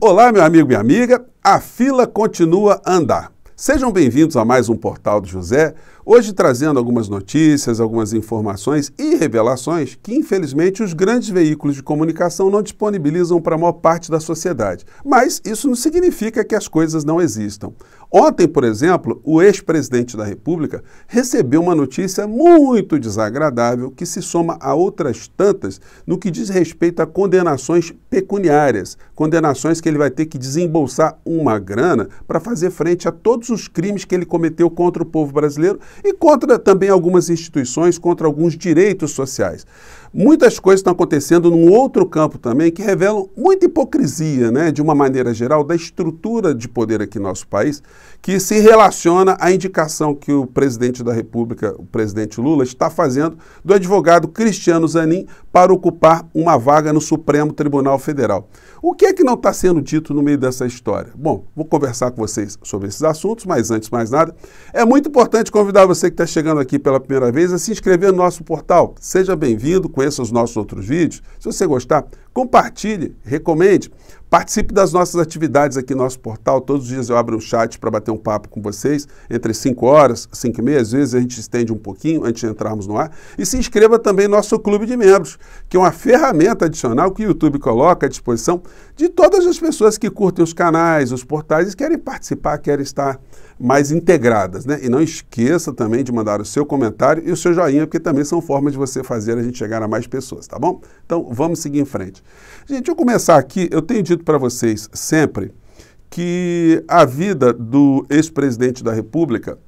Olá, meu amigo, minha amiga. A fila continua a andar. Sejam bem-vindos a mais um Portal do José, hoje trazendo algumas notícias, algumas informações e revelações que, infelizmente, os grandes veículos de comunicação não disponibilizam para a maior parte da sociedade. Mas isso não significa que as coisas não existam. Ontem, por exemplo, o ex-presidente da República recebeu uma notícia muito desagradável que se soma a outras tantas no que diz respeito a condenações pecuniárias, condenações que ele vai ter que desembolsar uma grana para fazer frente a todos os crimes que ele cometeu contra o povo brasileiro e contra também algumas instituições, contra alguns direitos sociais muitas coisas estão acontecendo num outro campo também que revelam muita hipocrisia, né, de uma maneira geral, da estrutura de poder aqui no nosso país, que se relaciona à indicação que o presidente da República, o presidente Lula, está fazendo do advogado Cristiano Zanin para ocupar uma vaga no Supremo Tribunal Federal. O que é que não está sendo dito no meio dessa história? Bom, vou conversar com vocês sobre esses assuntos, mas antes de mais nada, é muito importante convidar você que está chegando aqui pela primeira vez a se inscrever no nosso portal. Seja bem-vindo conheça os nossos outros vídeos. Se você gostar, Compartilhe, recomende, participe das nossas atividades aqui no nosso portal. Todos os dias eu abro um chat para bater um papo com vocês, entre 5 horas, 5 e meia, às vezes a gente estende um pouquinho antes de entrarmos no ar. E se inscreva também no nosso clube de membros, que é uma ferramenta adicional que o YouTube coloca à disposição de todas as pessoas que curtem os canais, os portais e querem participar, querem estar mais integradas. Né? E não esqueça também de mandar o seu comentário e o seu joinha, porque também são formas de você fazer a gente chegar a mais pessoas, tá bom? Então vamos seguir em frente. Gente, eu começar aqui. Eu tenho dito para vocês sempre que a vida do ex-presidente da República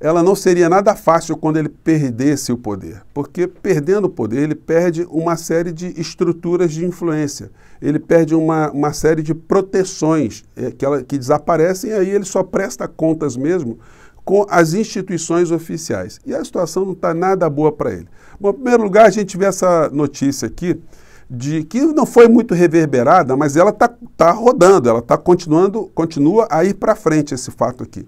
ela não seria nada fácil quando ele perdesse o poder, porque perdendo o poder, ele perde uma série de estruturas de influência, ele perde uma, uma série de proteções é, que, ela, que desaparecem e aí ele só presta contas mesmo com as instituições oficiais. E a situação não está nada boa para ele. Bom, em primeiro lugar, a gente vê essa notícia aqui de que não foi muito reverberada, mas ela está tá rodando, ela está continuando, continua a ir para frente esse fato aqui.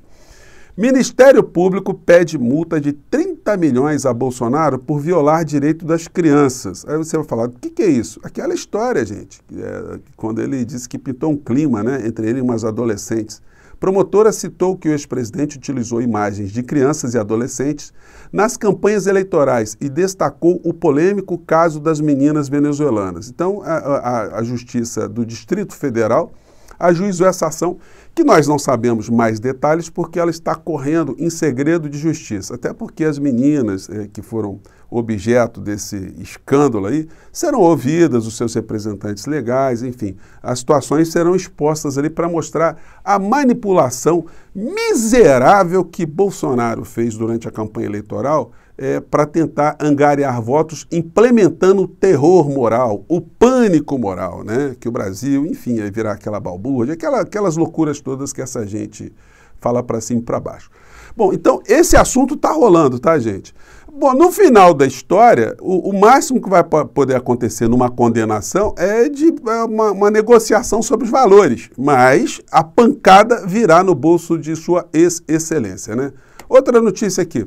Ministério Público pede multa de 30 milhões a Bolsonaro por violar direito das crianças. Aí você vai falar, o que, que, é isso? Aquela história, gente, é, quando ele disse que pintou um clima né, entre ele e umas adolescentes. Promotora citou que o ex-presidente utilizou imagens de crianças e adolescentes nas campanhas eleitorais e destacou o polêmico caso das meninas venezuelanas. Então, a, a, a Justiça do Distrito Federal ajuizou essa ação, que nós não sabemos mais detalhes porque ela está correndo em segredo de justiça. Até porque as meninas eh, que foram objeto desse escândalo aí, serão ouvidas, os seus representantes legais, enfim, as situações serão expostas ali para mostrar a manipulação miserável que Bolsonaro fez durante a campanha eleitoral é, para tentar angariar votos, implementando o terror moral, o pânico moral, né? Que o Brasil, enfim, ia virar aquela balbúrdia, aquela, aquelas loucuras todas que essa gente fala para cima e para baixo. Bom, então esse assunto está rolando, tá, gente? Bom, no final da história, o, o máximo que vai poder acontecer numa condenação é de é uma, uma, negociação sobre os valores, mas a pancada virá no bolso de sua ex-excelência, né? Outra notícia aqui.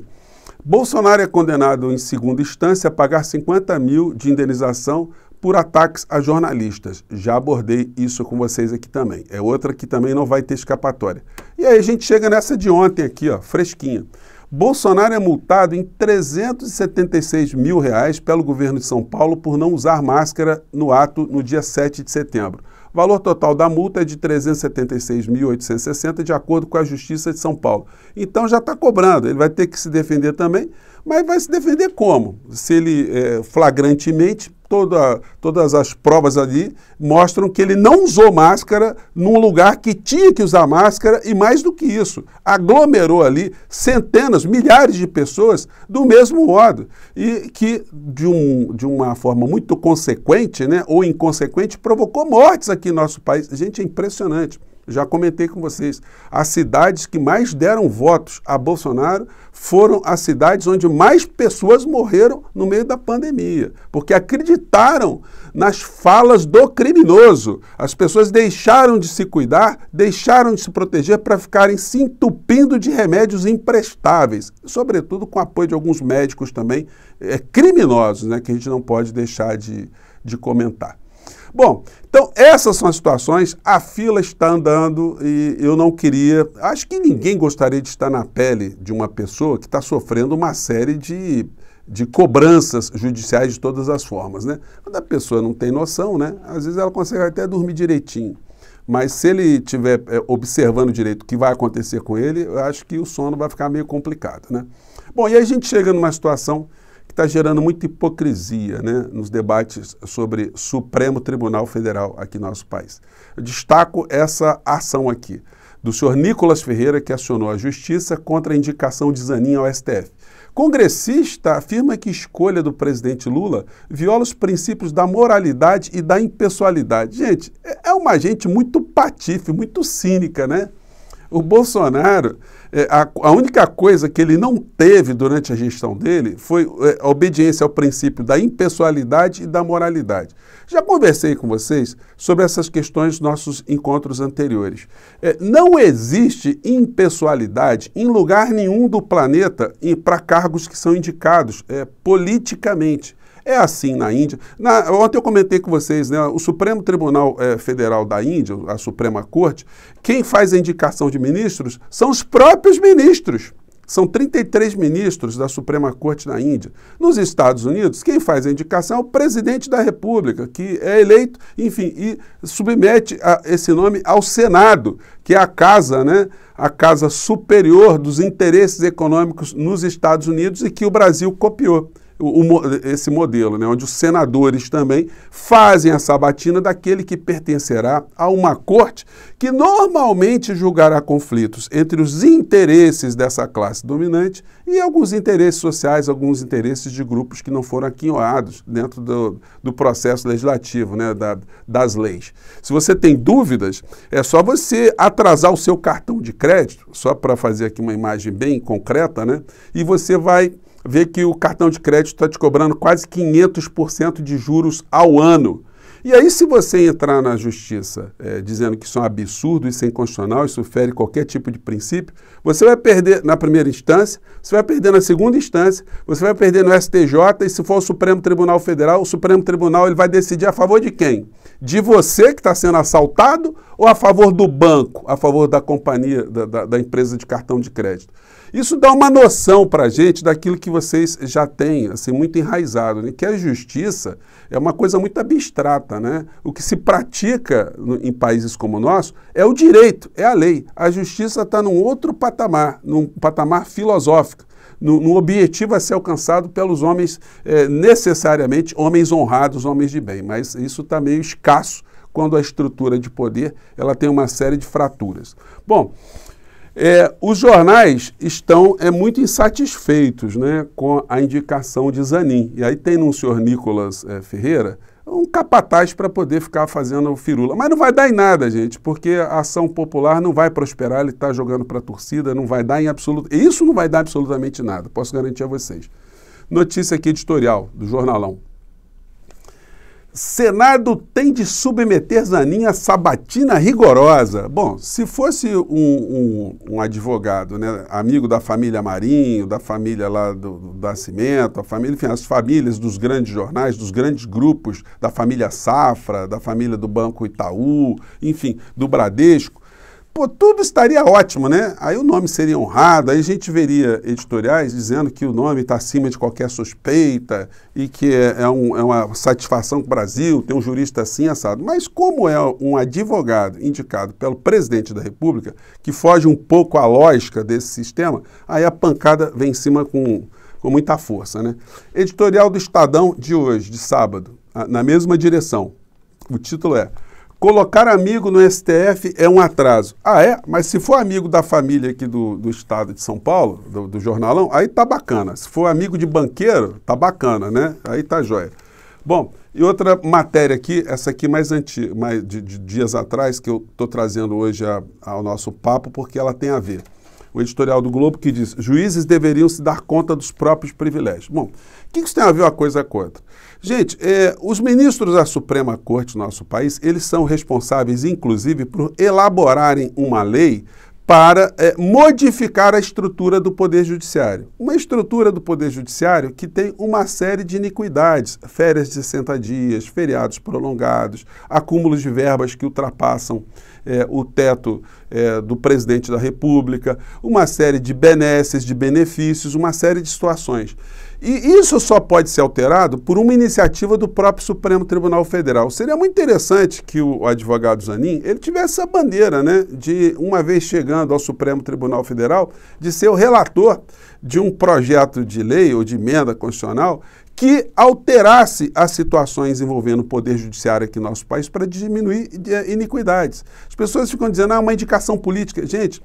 Bolsonaro é condenado em segunda instância a pagar 50 mil de indenização por ataques a jornalistas. Já abordei isso com vocês aqui também. É outra que também não vai ter escapatória. E aí a gente chega nessa de ontem aqui, ó, fresquinha. Bolsonaro é multado em 376 mil reais pelo governo de São Paulo por não usar máscara no ato no dia 7 de setembro. O valor total da multa é de 376.860, de acordo com a Justiça de São Paulo. Então já está cobrando, ele vai ter que se defender também, mas vai se defender como? Se ele é, flagrantemente, toda, todas as provas ali mostram que ele não usou máscara num lugar que tinha que usar máscara e mais do que isso, aglomerou ali centenas, milhares de pessoas do mesmo modo e que de, um, de uma forma muito consequente né, ou inconsequente provocou mortes aqui no nosso país. Gente, é impressionante já comentei com vocês, as cidades que mais deram votos a Bolsonaro foram as cidades onde mais pessoas morreram no meio da pandemia, porque acreditaram nas falas do criminoso. As pessoas deixaram de se cuidar, deixaram de se proteger para ficarem se entupindo de remédios imprestáveis, sobretudo com o apoio de alguns médicos também é, criminosos, né, que a gente não pode deixar de, de comentar. Bom, então essas são as situações. A fila está andando e eu não queria. Acho que ninguém gostaria de estar na pele de uma pessoa que está sofrendo uma série de, de cobranças judiciais de todas as formas, né? Quando a pessoa não tem noção, né? Às vezes ela consegue até dormir direitinho. Mas se ele estiver é, eh, observando direito o que vai acontecer com ele, eu acho que o sono vai ficar meio complicado, né? Bom, e aí a gente chega numa situação que está gerando muita hipocrisia né, nos debates sobre Supremo Tribunal Federal aqui no nosso país. Eu destaco essa ação aqui do senhor Nicolas Ferreira, que acionou a Justiça contra a indicação de Zanin ao STF. Congressista afirma que escolha do presidente Lula viola os princípios da moralidade e da impessoalidade. Gente, é, é uma gente muito patife, muito cínica, né? O Bolsonaro, é, a, a, única coisa que ele não teve durante a gestão dele foi é, a obediência ao princípio da impessoalidade e da moralidade. Já conversei com vocês sobre essas questões nos nossos encontros anteriores. É, não existe impessoalidade em lugar nenhum do planeta para cargos que são indicados é, politicamente. É assim na Índia. Na, ontem eu comentei com vocês, né, o Supremo Tribunal é, Federal da Índia, a Suprema Corte, quem faz a indicação de ministros são os próprios ministros. São 33 ministros da Suprema Corte na Índia. Nos Estados Unidos, quem faz a indicação é o presidente da República, que é eleito, enfim, e submete a, esse nome ao Senado, que é a casa, né, a casa superior dos interesses econômicos nos Estados Unidos e que o Brasil copiou o, o, esse modelo, né, onde os senadores também fazem a sabatina daquele que pertencerá a uma corte que normalmente julgará conflitos entre os interesses dessa classe dominante e alguns interesses sociais, alguns interesses de grupos que não foram aquinhoados dentro do, do processo legislativo, né, da, das leis. Se você tem dúvidas, é só você atrasar o seu cartão de crédito, só para fazer aqui uma imagem bem concreta, né, e você vai vê que o cartão de crédito está te cobrando quase 500% de juros ao ano. E aí, se você entrar na justiça é, dizendo que isso é um absurdo, isso é inconstitucional, isso fere qualquer tipo de princípio, você vai perder na primeira instância, você vai perder na segunda instância, você vai perder no STJ e se for o Supremo Tribunal Federal, o Supremo Tribunal ele vai decidir a favor de quem? De você que está sendo assaltado ou a favor do banco, a favor da companhia, da, da, da empresa de cartão de crédito? Isso dá uma noção para a gente daquilo que vocês já têm, assim, muito enraizado, né? que a justiça é uma coisa muito abstrata. Né? O que se pratica no, em países como o nosso é o direito, é a lei. A justiça está num outro patamar, num patamar filosófico, num, objetivo a ser alcançado pelos homens, é, necessariamente homens honrados, homens de bem. Mas isso está meio escasso quando a estrutura de poder ela tem uma série de fraturas. Bom, é, os jornais estão é, muito insatisfeitos né, com a indicação de Zanin. E aí tem um senhor Nicolas é, Ferreira, um capataz para poder ficar fazendo firula. Mas não vai dar em nada, gente, porque a ação popular não vai prosperar, ele está jogando para a torcida, não vai dar em absoluto. Isso não vai dar absolutamente nada, posso garantir a vocês. Notícia aqui editorial do Jornalão. Senado tem de submeter Zanin a sabatina rigorosa. Bom, se fosse um, um, um advogado, né, amigo da família Marinho, da família lá do, do Nascimento, a família, enfim, as famílias dos grandes jornais, dos grandes grupos, da família Safra, da família do Banco Itaú, enfim, do Bradesco, pô, tudo estaria ótimo, né? Aí o nome seria honrado, aí a gente veria editoriais dizendo que o nome está acima de qualquer suspeita e que é, é um, é uma satisfação para o Brasil ter um jurista assim assado. Mas como é um advogado indicado pelo presidente da República, que foge um pouco à lógica desse sistema, aí a pancada vem em cima com, com muita força, né? Editorial do Estadão de hoje, de sábado, na mesma direção. O título é Colocar amigo no STF é um atraso. Ah, é? Mas se for amigo da família aqui do, do estado de São Paulo, do, do, jornalão, aí tá bacana. Se for amigo de banqueiro, tá bacana, né? Aí tá jóia. Bom, e outra matéria aqui, essa aqui mais antiga, mais de, de dias atrás, que eu estou trazendo hoje a, ao nosso papo, porque ela tem a ver o editorial do Globo que diz: juízes deveriam se dar conta dos próprios privilégios. Bom, o que isso tem a ver uma coisa com outra? Gente, é, os ministros da Suprema Corte do nosso país, eles são responsáveis, inclusive, por elaborarem uma lei para é, modificar a estrutura do Poder Judiciário. Uma estrutura do Poder Judiciário que tem uma série de iniquidades: férias de 60 dias, feriados prolongados, acúmulos de verbas que ultrapassam é, o teto é, do presidente da República, uma série de benesses, de benefícios, uma série de situações. E isso só pode ser alterado por uma iniciativa do próprio Supremo Tribunal Federal. Seria muito interessante que o advogado Zanin ele tivesse essa bandeira, né, de uma vez chegando ao Supremo Tribunal Federal, de ser o relator de um projeto de lei ou de emenda constitucional que alterasse as situações envolvendo o poder judiciário aqui no nosso país para diminuir eh, iniquidades. As pessoas ficam dizendo, ah, uma indicação política. Gente,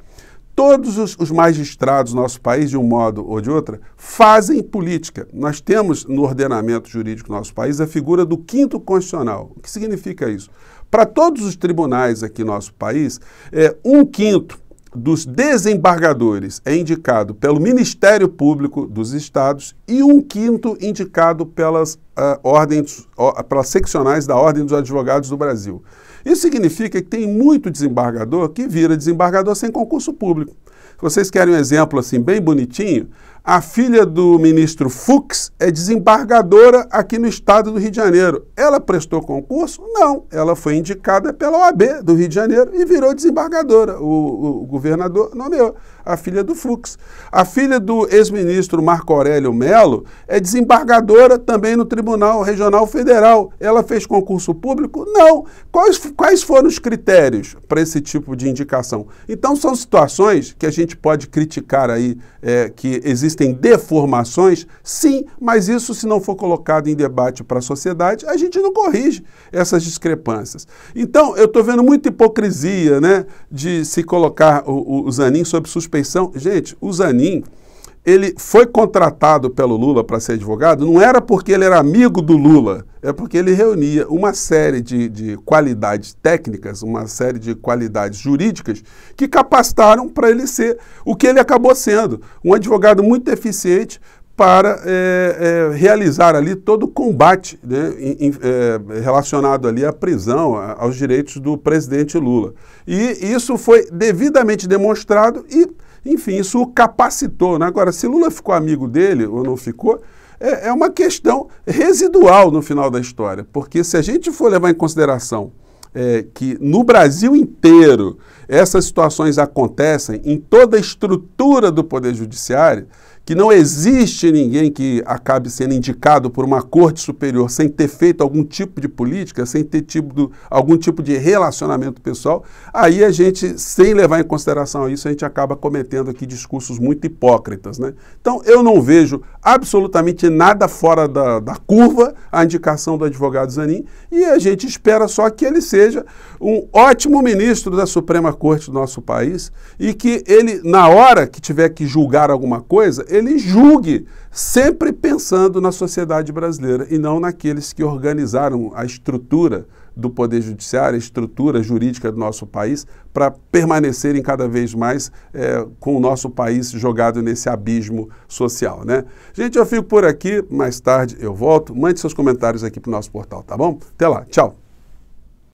todos os, os magistrados do nosso país, de um modo ou de outro fazem política. Nós temos no ordenamento jurídico do nosso país a figura do quinto constitucional. O que significa isso? Para todos os tribunais aqui no nosso país, é, um quinto dos desembargadores é indicado pelo Ministério Público dos Estados e um quinto indicado pelas, uh, ordens, uh, pelas seccionais da Ordem dos Advogados do Brasil. Isso significa que tem muito desembargador que vira desembargador sem concurso público. Vocês querem um exemplo assim bem bonitinho? A filha do ministro Fux é desembargadora aqui no estado do Rio de Janeiro. Ela prestou concurso? Não. Ela foi indicada pela OAB do Rio de Janeiro e virou desembargadora. O, o governador nomeou a filha do Fux. A filha do ex-ministro Marco Aurélio Melo é desembargadora também no Tribunal Regional Federal. Ela fez concurso público? Não. Quais, quais foram os critérios para esse tipo de indicação? Então, são situações que a gente pode criticar aí, é, que existem deformações, sim, mas isso, se não for colocado em debate para a sociedade, a gente não corrige essas discrepâncias. Então, eu estou vendo muita hipocrisia, né, de se colocar o, o Zanin sob suspensão suspeição. Gente, o Zanin, ele foi contratado pelo Lula para ser advogado, não era porque ele era amigo do Lula, é porque ele reunia uma série de, de qualidades técnicas, uma série de qualidades jurídicas que capacitaram para ele ser o que ele acabou sendo, um advogado muito eficiente para é, é, realizar ali todo o combate né, em, em, é, relacionado ali à prisão, a, aos direitos do presidente Lula. E isso foi devidamente demonstrado e enfim, isso o capacitou. Né? Agora, se Lula ficou amigo dele ou não ficou, é, é uma questão residual no final da história. Porque se a gente for levar em consideração é, que no Brasil inteiro essas situações acontecem em toda a estrutura do Poder Judiciário, que não existe ninguém que acabe sendo indicado por uma corte superior sem ter feito algum tipo de política, sem ter tido algum tipo de relacionamento pessoal, aí a gente, sem levar em consideração isso, a gente acaba cometendo aqui discursos muito hipócritas. Né? Então, eu não vejo absolutamente nada fora da, da curva a indicação do advogado Zanin e a gente espera só que ele seja um ótimo ministro da Suprema Corte do nosso país e que ele, na hora que tiver que julgar alguma coisa, ele ele julgue, sempre pensando na sociedade brasileira e não naqueles que organizaram a estrutura do Poder Judiciário, a estrutura jurídica do nosso país, para permanecerem cada vez mais é, com o nosso país jogado nesse abismo social, né? Gente, eu fico por aqui, mais tarde eu volto. Mande seus comentários aqui para o nosso portal, tá bom? Até lá, tchau!